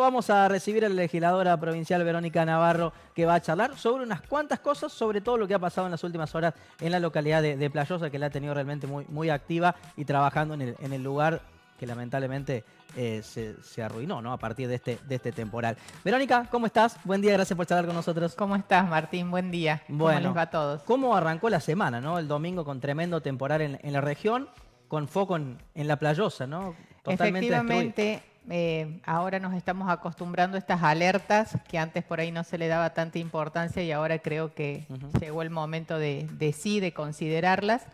vamos a recibir a la legisladora provincial Verónica Navarro, que va a charlar sobre unas cuantas cosas, sobre todo lo que ha pasado en las últimas horas en la localidad de, Playosa, que la ha tenido realmente muy, activa y trabajando en el, lugar que lamentablemente eh, se, arruinó ¿no? a partir este, de este, temporal. Verónica, ¿cómo estás? Buen día, gracias por charlar con nosotros. ¿Cómo estás, Martín? Buen día. Buenos a todos? ¿Cómo arrancó la semana, ¿no? el domingo con tremendo temporal en, la región? con foco en, la playosa, ¿no? Efectivamente, eh, ahora nos estamos acostumbrando a estas alertas que antes por ahí no se le daba tanta importancia y ahora creo que llegó el momento de, sí, de considerarlas.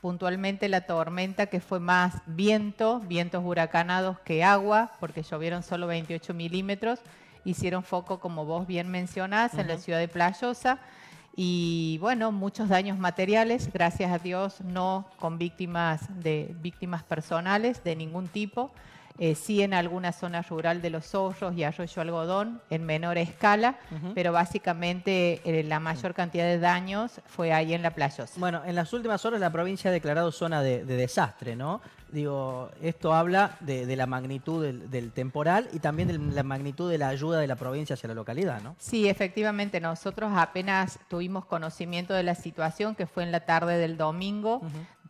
Puntualmente la tormenta que fue más viento, vientos huracanados que agua, porque llovieron solo 28 milímetros, hicieron foco, como vos bien mencionás, en la ciudad de Playosa y bueno, muchos daños materiales, gracias a Dios, no con víctimas de víctimas personales de ningún tipo, eh, sí en alguna zona rural de los zorros y arroyo algodón en menor escala, pero básicamente eh, la mayor cantidad de daños fue ahí en la playa Bueno, en las últimas horas la provincia ha declarado zona de desastre, ¿no? digo, esto habla de, la magnitud del, temporal y también de la magnitud de la ayuda de la provincia hacia la localidad, ¿no? Sí, efectivamente, nosotros apenas tuvimos conocimiento de la situación, que fue en la tarde del domingo,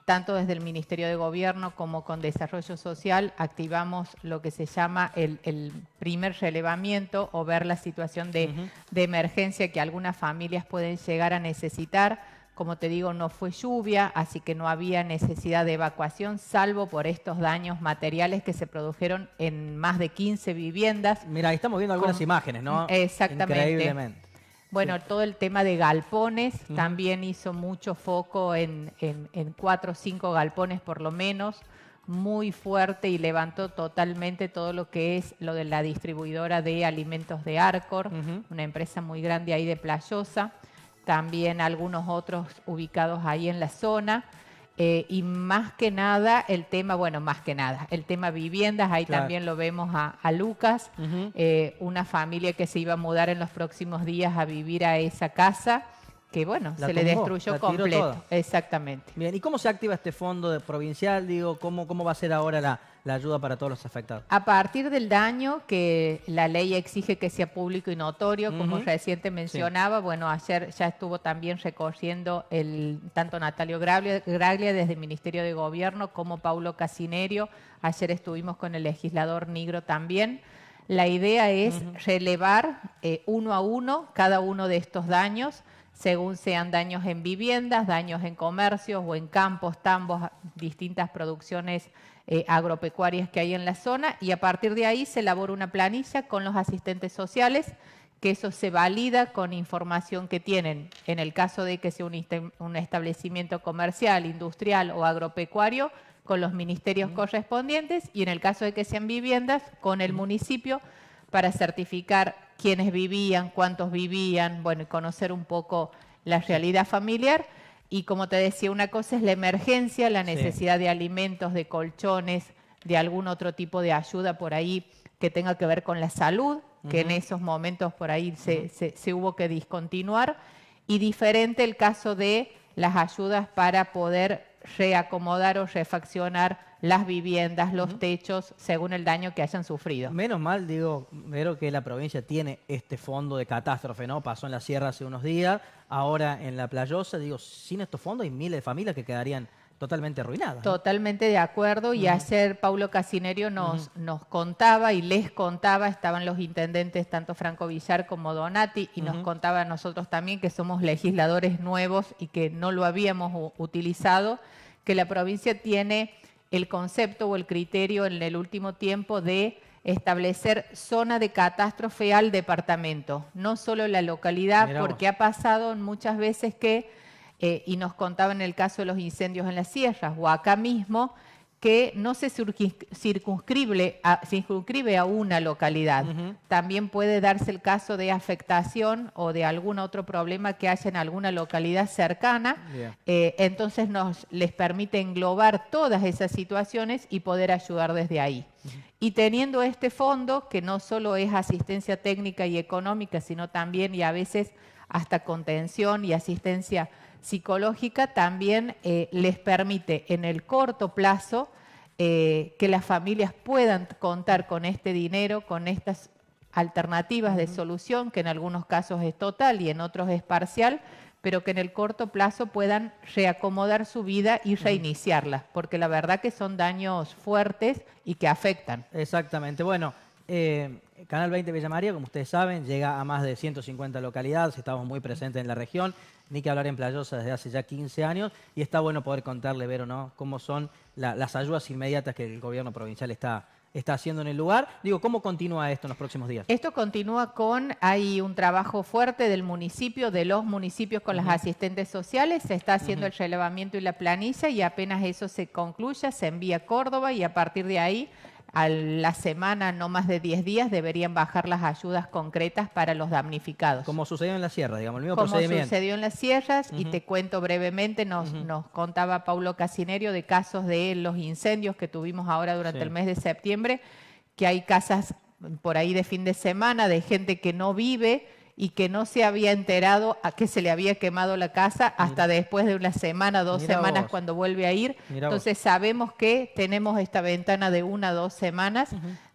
tanto desde el Ministerio de Gobierno como con Desarrollo Social, activamos lo que se llama el, primer relevamiento o ver la situación de, emergencia que algunas familias pueden llegar a necesitar. Como te digo, no fue lluvia, así que no había necesidad de evacuación, salvo por estos daños materiales que se produjeron en más de 15 viviendas. Mira, estamos viendo algunas imágenes, ¿no? Exactamente. Increíblemente. Bueno, todo el tema de galpones también hizo mucho foco en, cuatro o cinco galpones por lo menos muy fuerte y levantó totalmente todo lo que es lo de la distribuidora de alimentos de Arcor, una empresa muy grande ahí de Playosa también algunos otros ubicados ahí en la zona. Eh, y más que nada el tema, bueno, más que nada, el tema viviendas, ahí también lo vemos a, Lucas, eh, una familia que se iba a mudar en los próximos días a vivir a esa casa que bueno, se le destruyó completo. Exactamente. Bien, ¿y cómo se activa este fondo provincial? Digo, ¿cómo, cómo va a ser ahora la, ayuda para todos los afectados? A partir del daño que la ley exige que sea público y notorio, como reciente mencionaba, bueno, ayer ya estuvo también recorriendo el, tanto Natalio Graglia, desde el Ministerio de Gobierno como Paulo Casinerio. Ayer estuvimos con el legislador Negro también. La idea es relevar eh, uno a uno cada uno de estos daños según sean daños en viviendas, daños en comercios o en campos, tambos, distintas producciones eh, agropecuarias que hay en la zona y a partir de ahí se elabora una planilla con los asistentes sociales que eso se valida con información que tienen. En el caso de que sea un, un establecimiento comercial, industrial o agropecuario, con los ministerios correspondientes y en el caso de que sean viviendas, con el municipio para certificar quiénes vivían, cuántos vivían, bueno, y conocer un poco la realidad familiar. Y como te decía, una cosa es la emergencia, la necesidad de alimentos, de colchones, de algún otro tipo de ayuda por ahí que tenga que ver con la salud, que en esos momentos por ahí se, se hubo que discontinuar. Y diferente el caso de las ayudas para poder reacomodar o refaccionar las viviendas, los techos, según el daño que hayan sufrido. Menos mal, digo, pero que la provincia tiene este fondo de catástrofe, ¿no? Pasó en la sierra hace unos días, ahora en la playosa, digo, sin estos fondos hay miles de familias que quedarían totalmente arruinadas. Totalmente de acuerdo. Y ayer Paulo Casinerio nos, nos contaba y les contaba, estaban los intendentes, tanto Franco Villar como Donati, y nos contaba nosotros también que somos legisladores nuevos y que no lo habíamos utilizado, que la provincia tiene el concepto o el criterio en el último tiempo de establecer zona de catástrofe al departamento, no solo la localidad, porque ha pasado muchas veces que, eh, y nos contaban el caso de los incendios en las sierras o acá mismo, que no se circunscribe a, una localidad. También puede darse el caso de afectación o de algún otro problema que haya en alguna localidad cercana. Eh, entonces nos les permite englobar todas esas situaciones y poder ayudar desde ahí. Y teniendo este fondo, que no solo es asistencia técnica y económica, sino también y a veces hasta contención y asistencia psicológica, también eh, les permite en el corto plazo eh, que las familias puedan contar con este dinero, con estas alternativas de solución, que en algunos casos es total y en otros es parcial, pero que en el corto plazo puedan reacomodar su vida y reiniciarla, porque la verdad que son daños fuertes y que afectan. Exactamente. Bueno, eh, Canal 20 Villa María, como ustedes saben, llega a más de 150 localidades, estamos muy presentes en la región, ni que hablar en Playosa desde hace ya 15 años, y está bueno poder contarle, ver o ¿no? cómo son las ayudas inmediatas que el gobierno provincial está haciendo en el lugar. Digo, ¿cómo continúa esto en los próximos días? Esto continúa con, hay un trabajo fuerte del municipio, de los municipios con las asistentes sociales, se está haciendo el relevamiento y la planilla y apenas eso se concluya, se envía a Córdoba y a partir de ahí a la semana, no más de 10 días, deberían bajar las ayudas concretas para los damnificados. Como sucedió en la sierra, digamos, el mismo Como sucedió en las sierras, y te cuento brevemente, nos, nos contaba Paulo Casinerio de casos de los incendios que tuvimos ahora durante el mes de septiembre, que hay casas por ahí de fin de semana de gente que no vive y que no se había enterado a que se le había quemado la casa hasta después de una semana, dos semanas cuando vuelve a ir. Entonces sabemos que tenemos esta ventana de una, dos semanas.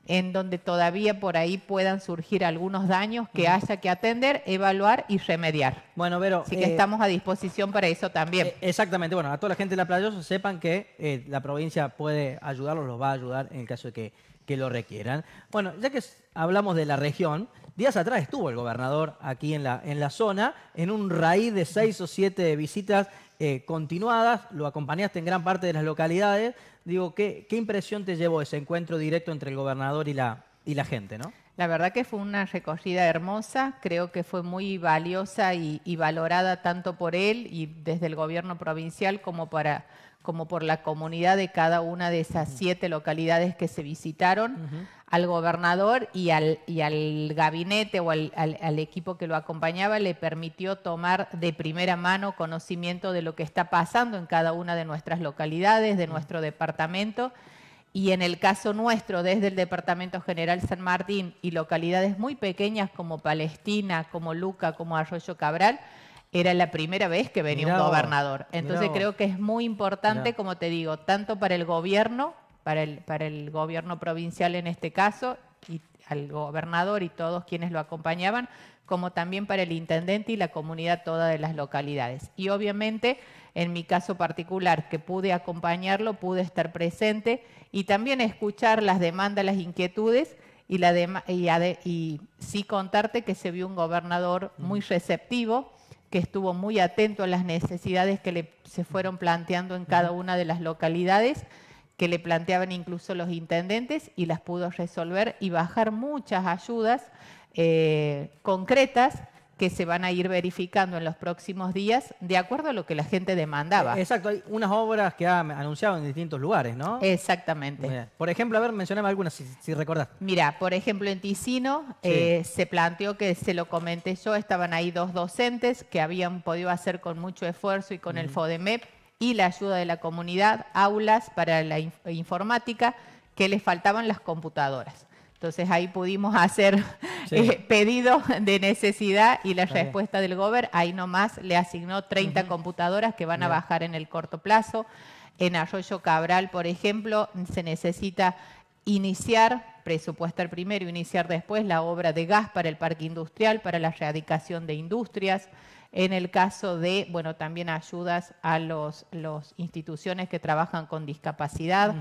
en donde todavía por ahí puedan surgir algunos daños que haya que atender, evaluar y remediar. Bueno, pero... Así que eh, estamos a disposición para eso también. Eh, exactamente, bueno, a toda la gente de La Playosa sepan que eh, la provincia puede ayudarlos, los va a ayudar en el caso de que, que lo requieran. Bueno, ya que hablamos de la región, Días atrás estuvo el gobernador aquí en la, en la zona, en un raíz de seis o siete visitas eh, continuadas, lo acompañaste en gran parte de las localidades. Digo, ¿qué, ¿qué impresión te llevó ese encuentro directo entre el gobernador y la, y la gente, no? La verdad que fue una recorrida hermosa, creo que fue muy valiosa y, valorada tanto por él y desde el gobierno provincial como, para, como por la comunidad de cada una de esas siete localidades que se visitaron, al gobernador y al, gabinete o al, equipo que lo acompañaba le permitió tomar de primera mano conocimiento de lo que está pasando en cada una de nuestras localidades, de nuestro departamento y en el caso nuestro, desde el Departamento General San Martín y localidades muy pequeñas como Palestina, como Luca, como Arroyo Cabral, era la primera vez que venía un gobernador. Entonces creo que es muy importante, como te digo, tanto para el gobierno, para el, para el gobierno provincial en este caso, y, al gobernador y todos quienes lo acompañaban, como también para el intendente y la comunidad toda de las localidades. Y obviamente, en mi caso particular, que pude acompañarlo, pude estar presente y también escuchar las demandas, las inquietudes. Y, la sí contarte que se vio un gobernador muy mm. receptivo, que estuvo muy atento a las necesidades que se fueron planteando en mm. cada una de las localidades que le planteaban incluso los intendentes y las pudo resolver y bajar muchas ayudas eh, concretas que se van a ir verificando en los próximos días de acuerdo a lo que la gente demandaba. Eh, exacto, hay unas obras que ha anunciado en distintos lugares, ¿no? Exactamente. Por ejemplo, a ver, mencioname algunas si, si recordás. Mira, por ejemplo, en Ticino eh, se planteó que se lo comenté yo, estaban ahí dos docentes que habían podido hacer con mucho esfuerzo y con el FODEMEP y la ayuda de la comunidad, aulas para la informática, que les faltaban las computadoras. Entonces ahí pudimos hacer eh, pedido de necesidad y la respuesta del Gober ahí nomás le asignó 30 computadoras que van a bajar en el corto plazo. En Arroyo Cabral, por ejemplo, se necesita iniciar, presupuestar primero y iniciar después la obra de gas para el parque industrial, para la erradicación de industrias. En el caso de, bueno, también ayudas a las los instituciones que trabajan con discapacidad,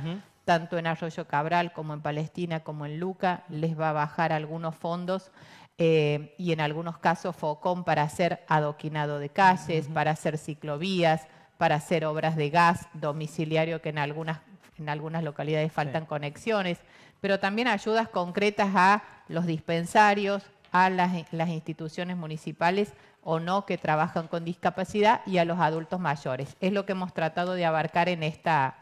tanto en Arroyo Cabral como en Palestina, como en Luca, les va a bajar algunos fondos. Eh, y en algunos casos Focón para hacer adoquinado de calles, para hacer ciclovías, para hacer obras de gas domiciliario que en algunas en algunas localidades faltan conexiones, pero también ayudas concretas a los dispensarios, a las, las, instituciones municipales o no que trabajan con discapacidad y a los adultos mayores. Es lo que hemos tratado de abarcar en, esta,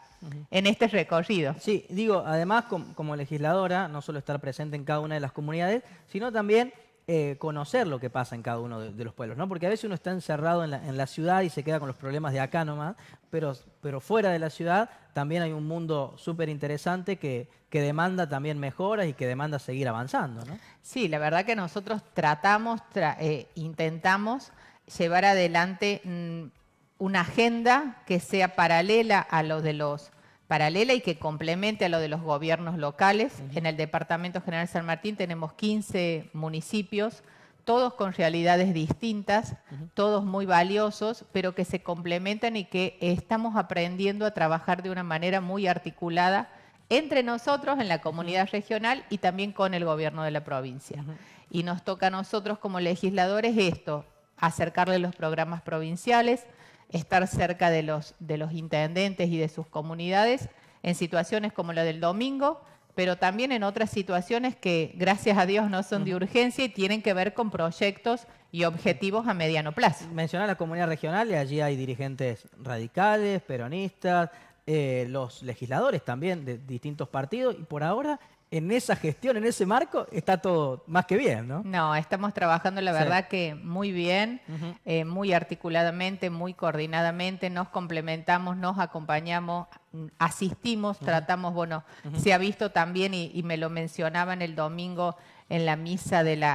en este recorrido. Sí, digo, además como legisladora, no solo estar presente en cada una de las comunidades, sino también eh, conocer lo que pasa en cada uno de, los pueblos, Porque a veces uno está encerrado en la, ciudad y se queda con los problemas de acá nomás, pero, pero fuera de la ciudad también hay un mundo súper interesante que, demanda también mejoras y que demanda seguir avanzando, Sí, la verdad que nosotros tratamos, eh, intentamos llevar adelante mm, una agenda que sea paralela a lo de los paralela y que complemente a lo de los gobiernos locales. En el Departamento General San Martín tenemos 15 municipios, todos con realidades distintas, todos muy valiosos, pero que se complementan y que estamos aprendiendo a trabajar de una manera muy articulada entre nosotros en la comunidad regional y también con el gobierno de la provincia. Y nos toca a nosotros como legisladores esto, acercarle los programas provinciales, estar cerca de los, intendentes y de sus comunidades en situaciones como la del domingo, pero también en otras situaciones que, gracias a Dios, no son de urgencia y tienen que ver con proyectos y objetivos a mediano plazo. Mencionar la comunidad regional y allí hay dirigentes radicales, peronistas, eh, los legisladores también de distintos partidos y por ahora en esa gestión, en ese marco, está todo más que bien, ¿no? No, estamos trabajando la verdad que muy bien, eh, muy articuladamente, muy coordinadamente, nos complementamos, nos acompañamos, asistimos, tratamos, bueno, se ha visto también, y, y me lo mencionaban el domingo en la misa de la...